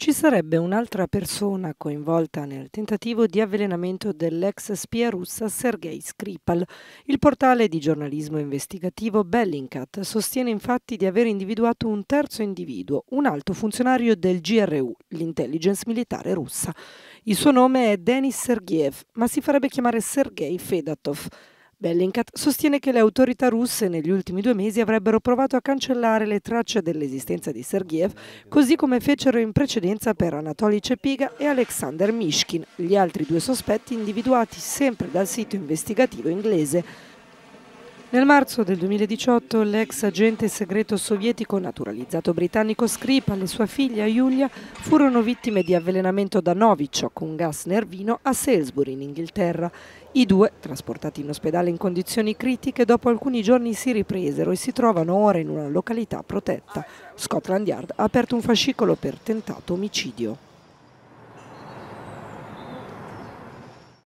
Ci sarebbe un'altra persona coinvolta nel tentativo di avvelenamento dell'ex spia russa Sergei Skripal. Il portale di giornalismo investigativo Bellingcat sostiene infatti di aver individuato un terzo individuo, un alto funzionario del GRU, l'intelligence militare russa. Il suo nome è Denis Sergeyev, ma si farebbe chiamare Sergei Fedatov. Bellingcat sostiene che le autorità russe negli ultimi due mesi avrebbero provato a cancellare le tracce dell'esistenza di Sergeyev, così come fecero in precedenza per Anatoly Cepiga e Alexander Mishkin, gli altri due sospetti individuati sempre dal sito investigativo inglese. Nel marzo del 2018 l'ex agente segreto sovietico naturalizzato britannico Skripal e sua figlia Julia furono vittime di avvelenamento da Novichok, un gas nervino, a Salisbury in Inghilterra. I due, trasportati in ospedale in condizioni critiche, dopo alcuni giorni si ripresero e si trovano ora in una località protetta. Scotland Yard ha aperto un fascicolo per tentato omicidio.